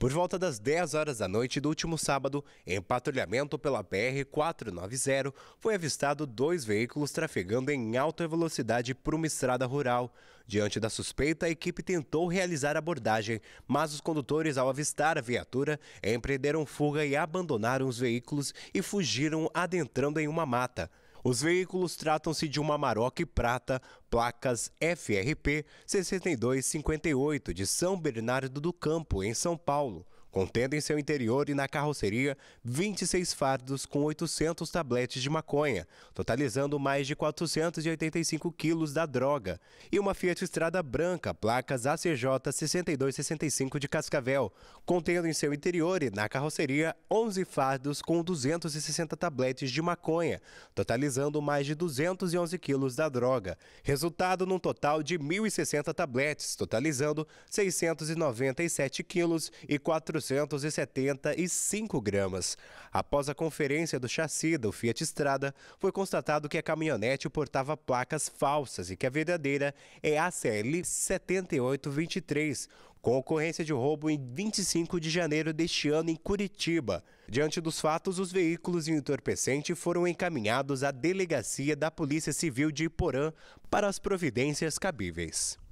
Por volta das 10 horas da noite do último sábado, em patrulhamento pela PR-490, foi avistado dois veículos trafegando em alta velocidade por uma estrada rural. Diante da suspeita, a equipe tentou realizar a abordagem, mas os condutores, ao avistar a viatura, empreenderam fuga e abandonaram os veículos e fugiram adentrando em uma mata. Os veículos tratam-se de uma Maroc Prata, placas FRP 6258 de São Bernardo do Campo, em São Paulo, contendo em seu interior e na carroceria 26 fardos com 800 tabletes de maconha, totalizando mais de 485 quilos da droga, e uma Fiat Estrada Branca, placas ACJ 6265 de Cascavel, contendo em seu interior e na carroceria 11 fardos com 260 tabletes de maconha, totalizando mais de 211 quilos da droga, resultado num total de 1.060 tabletes, totalizando 697 quilos e 400 475 gramas. Após a conferência do chassi do Fiat Strada, foi constatado que a caminhonete portava placas falsas e que a verdadeira é a CL 7823, com ocorrência de roubo em 25 de janeiro deste ano em Curitiba. Diante dos fatos, os veículos e o entorpecente foram encaminhados à delegacia da Polícia Civil de Iporã para as providências cabíveis.